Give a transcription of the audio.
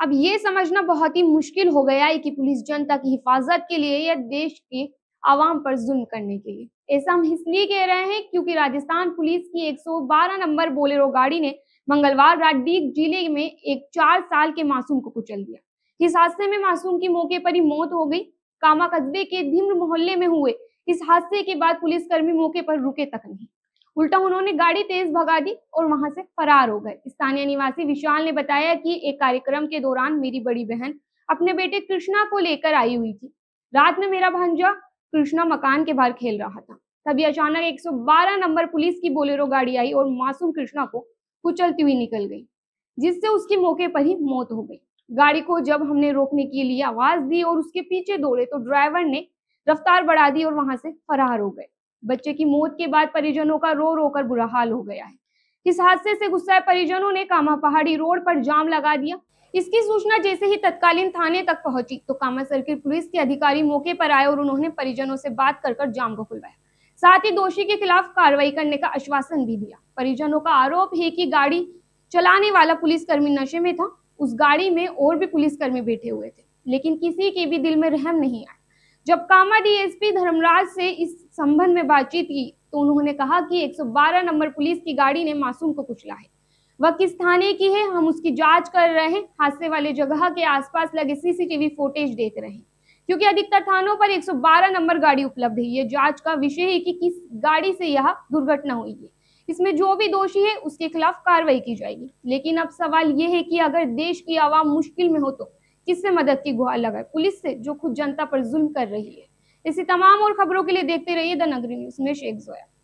अब ये समझना बहुत ही मुश्किल हो गया है कि पुलिस जनता की हिफाजत के लिए या देश के आवाम पर जुल्म करने के लिए ऐसा हम इसलिए कह रहे हैं क्योंकि राजस्थान पुलिस की 112 नंबर बोलेरो गाड़ी ने मंगलवार रात डीग जिले में एक चार साल के मासूम को कुचल दिया इस हादसे में मासूम की मौके पर ही मौत हो गई कामा कस्बे के धिम्र मोहल्ले में हुए इस हादसे के बाद पुलिसकर्मी मौके पर रुके तक नहीं उल्टा उन्होंने गाड़ी तेज भगा दी और वहां से फरार हो गए स्थानीय निवासी विशाल ने बताया कि एक कार्यक्रम के दौरान मेरी बड़ी बहन अपने बेटे कृष्णा को लेकर आई हुई थी रात में मेरा भांजा कृष्णा मकान के बाहर खेल रहा था तभी अचानक 112 नंबर पुलिस की बोलेरो गाड़ी आई और मासूम कृष्णा को कुचलती हुई निकल गई जिससे उसकी मौके पर ही मौत हो गई गाड़ी को जब हमने रोकने के लिए आवाज दी और उसके पीछे दौड़े तो ड्राइवर ने रफ्तार बढ़ा दी और वहां से फरार हो गए बच्चे की मौत के बाद परिजनों का रो रो कर बुरा हाल हो गया है इस हादसे से गुस्साए परिजनों ने कामा पहाड़ी रोड पर जाम लगा दिया इसकी सूचना जैसे ही तत्कालीन थाने तक पहुंची तो कामा सर्किट पुलिस के अधिकारी मौके पर आए और उन्होंने परिजनों से बात कर कर जाम को खुलवाया साथ ही दोषी के खिलाफ कार्रवाई करने का आश्वासन भी दिया परिजनों का आरोप है कि गाड़ी चलाने वाला पुलिसकर्मी नशे में था उस गाड़ी में और भी पुलिसकर्मी बैठे हुए थे लेकिन किसी के भी दिल में रहम नहीं आया जब कामा डीएसपी धर्मराज से इस संबंध में बातचीत की तो उन्होंने कहा कि 112 नंबर पुलिस की गाड़ी ने मासूम को कुचला है वह किस थाने की है हम उसकी जांच कर रहे हैं हादसे वाले जगह के आसपास लगे सीसीटीवी फुटेज देख रहे हैं क्योंकि अधिकतर थानों पर 112 नंबर गाड़ी उपलब्ध है ये जांच का विषय है कि किस गाड़ी से यह दुर्घटना हुई है इसमें जो भी दोषी है उसके खिलाफ कार्रवाई की जाएगी लेकिन अब सवाल ये है कि अगर देश की आवाम मुश्किल में हो तो किससे मदद की गुहार लगाए पुलिस से जो खुद जनता पर जुल्म कर रही है इसी तमाम और खबरों के लिए देखते रहिए द नगरी न्यूज में शेख जोया